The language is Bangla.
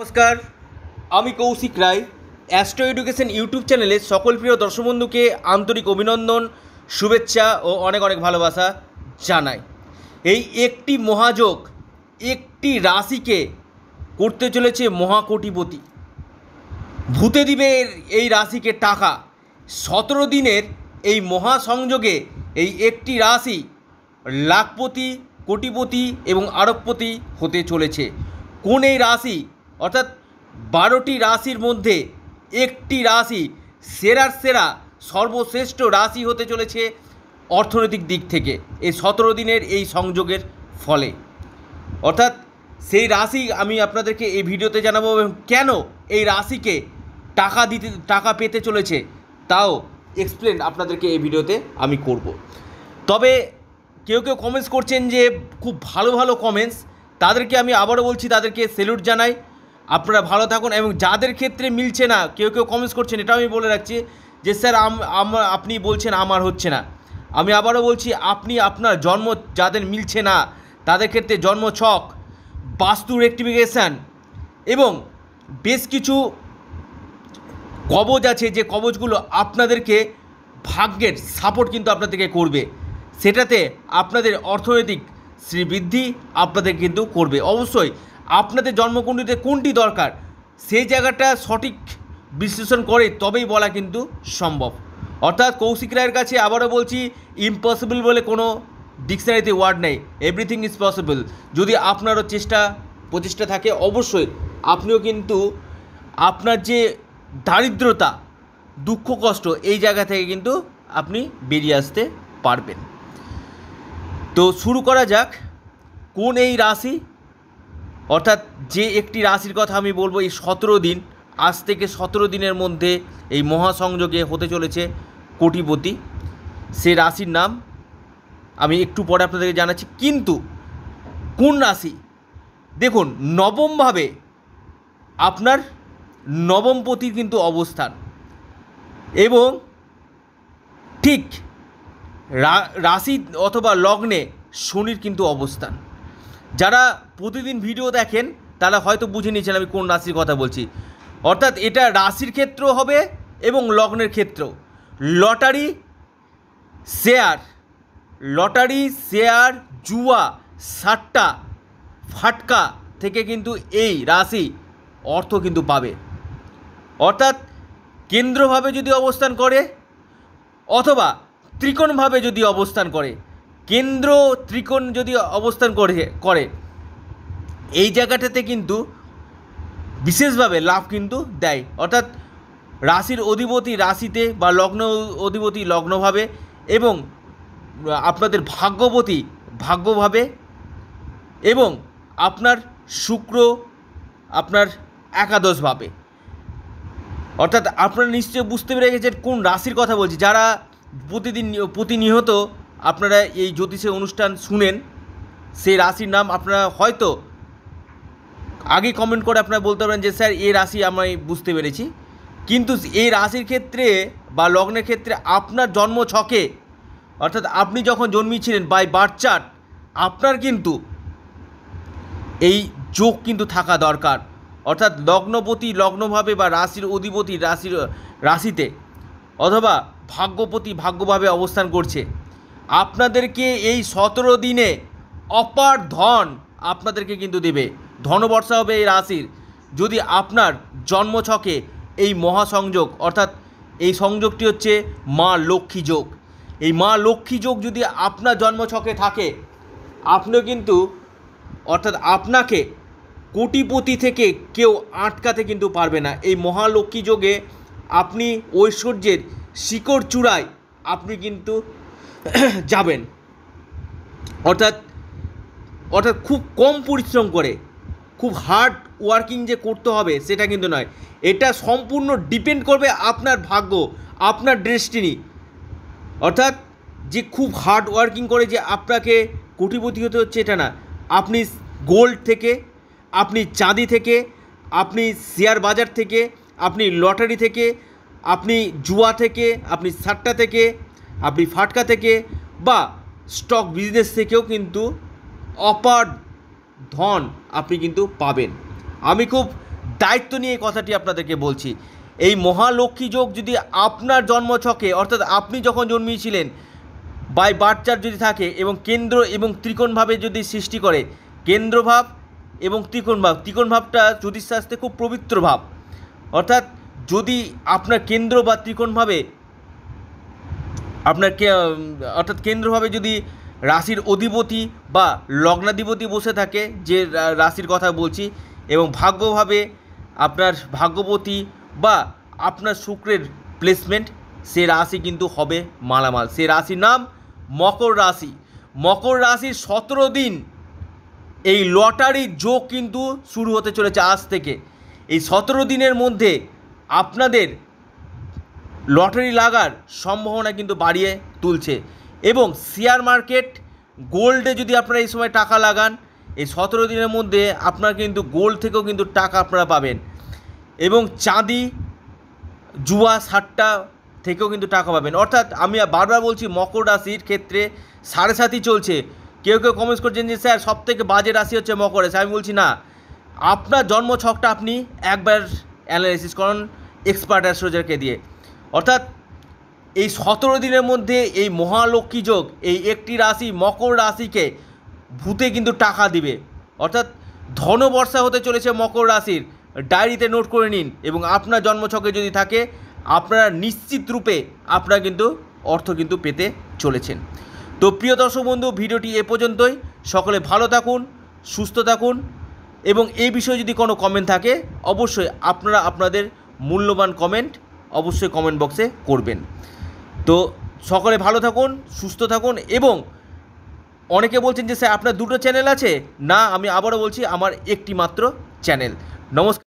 নমস্কার আমি Koushik Roy astro education YouTube চ্যানেলে সকল প্রিয় দর্শক বন্ধুকে আন্তরিক অভিনন্দন শুভেচ্ছা ও অনেক অনেক ভালোবাসা জানাই এই একটি মহাযোগ একটি রাশিকে করতে চলেছে মহাকোটিপতি ভূতে দিবে এই রাশিকে টাকা সতেরো দিনের এই মহাসংযোগে এই একটি রাশি লাখপতি কোটিপতি এবং আরবপতি হতে চলেছে কোন এই রাশি অর্থাৎ বারোটি রাশির মধ্যে একটি রাশি সেরার সেরা সর্বশ্রেষ্ঠ রাশি হতে চলেছে অর্থনৈতিক দিক থেকে এই সতেরো দিনের এই সংযোগের ফলে অর্থাৎ সেই রাশি আমি আপনাদেরকে এই ভিডিওতে জানাবো এবং কেন এই রাশিকে টাকা দিতে টাকা পেতে চলেছে তাও এক্সপ্লেন আপনাদেরকে এই ভিডিওতে আমি করব। তবে কেউ কেউ কমেন্টস করছেন যে খুব ভালো ভালো কমেন্টস তাদেরকে আমি আবারও বলছি তাদেরকে সেলুট জানাই আপনারা ভালো থাকুন এবং যাদের ক্ষেত্রে মিলছে না কেউ কেউ কমেন্টস করছেন এটাও আমি বলে রাখছি যে স্যার আপনি বলছেন আমার হচ্ছে না আমি আবারও বলছি আপনি আপনার জন্ম যাদের মিলছে না তাদের ক্ষেত্রে জন্ম ছক বাস্তু রেক্টিফিকেশান এবং বেশ কিছু কবজ আছে যে কবজগুলো আপনাদেরকে ভাগ্যের সাপোর্ট কিন্তু আপনাদেরকে করবে সেটাতে আপনাদের অর্থনৈতিক শ্রীবৃদ্ধি আপনাদের কিন্তু করবে অবশ্যই আপনাদের জন্মকুণ্ডিতে কোনটি দরকার সেই জায়গাটা সঠিক বিশ্লেষণ করে তবেই বলা কিন্তু সম্ভব অর্থাৎ কৌশিক রায়ের কাছে আবারও বলছি ইম্পসিবল বলে কোনো ডিকশনারিতে ওয়ার্ড নেই এভরিথিং ইজ পসিবল যদি আপনারও চেষ্টা প্রচেষ্টা থাকে অবশ্যই আপনিও কিন্তু আপনার যে দারিদ্রতা দুঃখ কষ্ট এই জায়গা থেকে কিন্তু আপনি বেরিয়ে আসতে পারবেন তো শুরু করা যাক কোন এই রাশি অর্থাৎ যে একটি রাশির কথা আমি বলবো এই সতেরো দিন আজ থেকে সতেরো দিনের মধ্যে এই মহাসংযোগে হতে চলেছে কোটিপতি সে রাশির নাম আমি একটু পরে আপনাদেরকে জানাচ্ছি কিন্তু কোন রাশি দেখুন নবমভাবে আপনার নবমপতির কিন্তু অবস্থান এবং ঠিক রাশি অথবা লগ্নে শনির কিন্তু অবস্থান যারা প্রতিদিন ভিডিও দেখেন তারা হয়তো বুঝে নিয়েছেন আমি কোন রাশির কথা বলছি অর্থাৎ এটা রাশির ক্ষেত্র হবে এবং লগ্নের ক্ষেত্র লটারি শেয়ার লটারি শেয়ার জুয়া সাট্টা ফাটকা থেকে কিন্তু এই রাশি অর্থ কিন্তু পাবে অর্থাৎ কেন্দ্রভাবে যদি অবস্থান করে অথবা ত্রিকোণভাবে যদি অবস্থান করে কেন্দ্র ত্রিকোণ যদি অবস্থান করে করে এই জায়গাটাতে কিন্তু বিশেষভাবে লাভ কিন্তু দেয় অর্থাৎ রাশির অধিপতি রাশিতে বা লগ্ন অধিপতি লগ্নভাবে এবং আপনাদের ভাগ্যপতি ভাগ্যভাবে এবং আপনার শুক্র আপনার একাদশভাবে অর্থাৎ আপনারা নিশ্চয়ই বুঝতে পেরে গেছেন কোন রাশির কথা বলছি যারা প্রতিদিন প্রতিনিয়ত আপনারা এই জ্যোতিষের অনুষ্ঠান শুনেন সেই রাশির নাম আপনারা হয়তো আগে কমেন্ট করে আপনারা বলতে পারেন যে স্যার এই রাশি আমি বুঝতে পেরেছি কিন্তু এই রাশির ক্ষেত্রে বা লগ্নের ক্ষেত্রে আপনার জন্ম ছকে অর্থাৎ আপনি যখন জন্মিয়েছিলেন বাই বার্থ চার্ট আপনার কিন্তু এই যোগ কিন্তু থাকা দরকার অর্থাৎ লগ্নপতি লগ্নভাবে বা রাশির অধিপতি রাশির রাশিতে অথবা ভাগ্যপতি ভাগ্যভাবে অবস্থান করছে আপনাদেরকে এই সতেরো দিনে অপার ধন আপনাদেরকে কিন্তু দেবে ধনবর্ষা হবে এই রাশির যদি আপনার জন্মছকে এই মহাসংযোগ অর্থাৎ এই সংযোগটি হচ্ছে মা লক্ষ্মী যোগ এই মা লক্ষ্মী যোগ যদি আপনার জন্মছকে থাকে আপনিও কিন্তু অর্থাৎ আপনাকে কোটিপতি থেকে কেউ আটকাতে কিন্তু পারবে না এই মহালক্ষ্মী যোগে আপনি ঐশ্বর্যের শিকড় চূড়ায় আপনি কিন্তু যাবেন অর্থাৎ অর্থাৎ খুব কম পরিশ্রম করে খুব হার্ড ওয়ার্কিং যে করতে হবে সেটা কিন্তু নয় এটা সম্পূর্ণ ডিপেন্ড করবে আপনার ভাগ্য আপনার ড্রেস্টিনি অর্থাৎ যে খুব হার্ড ওয়ার্কিং করে যে আপনাকে কোটিপতি হতে হচ্ছে এটা না আপনি গোল্ড থেকে আপনি চাঁদি থেকে আপনি শেয়ার বাজার থেকে আপনি লটারি থেকে আপনি জুয়া থেকে আপনি সাট্টা থেকে আপনি ফাটকা থেকে বা স্টক বিজনেস থেকেও কিন্তু অপার ধন আপনি কিন্তু পাবেন আমি খুব দায়িত্ব নিয়ে কথাটি আপনাদেরকে বলছি এই মহালক্ষ্মী যোগ যদি আপনার জন্মছকে অর্থাৎ আপনি যখন জন্মিয়েছিলেন বাই বাটচার যদি থাকে এবং কেন্দ্র এবং ত্রিকোণভাবে যদি সৃষ্টি করে কেন্দ্রভাব এবং ত্রিকোণভাব ত্রিকোণভাবটা শাস্ত্রে খুব পবিত্র ভাব অর্থাৎ যদি আপনার কেন্দ্র বা ত্রিকোণভাবে আপনার কে অর্থাৎ কেন্দ্রভাবে যদি রাশির অধিপতি বা লগ্নাধিপতি বসে থাকে যে রাশির কথা বলছি এবং ভাগ্যভাবে আপনার ভাগ্যপতি বা আপনার শুক্রের প্লেসমেন্ট সে রাশি কিন্তু হবে মালামাল সে রাশির নাম মকর রাশি মকর রাশির সতেরো দিন এই লটারি যোগ কিন্তু শুরু হতে চলেছে আজ থেকে এই সতেরো দিনের মধ্যে আপনাদের লটারি লাগার সম্ভাবনা কিন্তু বাড়িয়ে তুলছে এবং শেয়ার মার্কেট গোল্ডে যদি আপনারা এই সময় টাকা লাগান এই সতেরো দিনের মধ্যে আপনার কিন্তু গোল্ড থেকেও কিন্তু টাকা আপনারা পাবেন এবং চাঁদি জুয়া সাতটা থেকেও কিন্তু টাকা পাবেন অর্থাৎ আমি বারবার বলছি মকর রাশির ক্ষেত্রে সাড়ে সাতই চলছে কেউ কেউ কমেন্টস করছেন যে স্যার সব থেকে বাজে রাশি হচ্ছে মকর রাশি আমি বলছি না আপনার জন্ম ছকটা আপনি একবার অ্যানালাইসিস করুন এক্সপার্ট অ্যাস্ট্রোজারকে দিয়ে অর্থাৎ এই সতেরো দিনের মধ্যে এই মহালক্ষ্মী যোগ এই একটি রাশি মকর রাশিকে ভূতে কিন্তু টাকা দিবে অর্থাৎ ধনবর্ষা হতে চলেছে মকর রাশির ডায়েরিতে নোট করে নিন এবং আপনার জন্মছকে যদি থাকে আপনারা নিশ্চিত রূপে আপনারা কিন্তু অর্থ কিন্তু পেতে চলেছেন তো প্রিয় দর্শক বন্ধু ভিডিওটি এ পর্যন্তই সকলে ভালো থাকুন সুস্থ থাকুন এবং এই বিষয়ে যদি কোনো কমেন্ট থাকে অবশ্যই আপনারা আপনাদের মূল্যবান কমেন্ট অবশ্যই কমেন্ট বক্সে করবেন তো সকলে ভালো থাকুন সুস্থ থাকুন এবং অনেকে বলছেন যে স্যার আপনার দুটো চ্যানেল আছে না আমি আবারও বলছি আমার একটি মাত্র চ্যানেল নমস্কার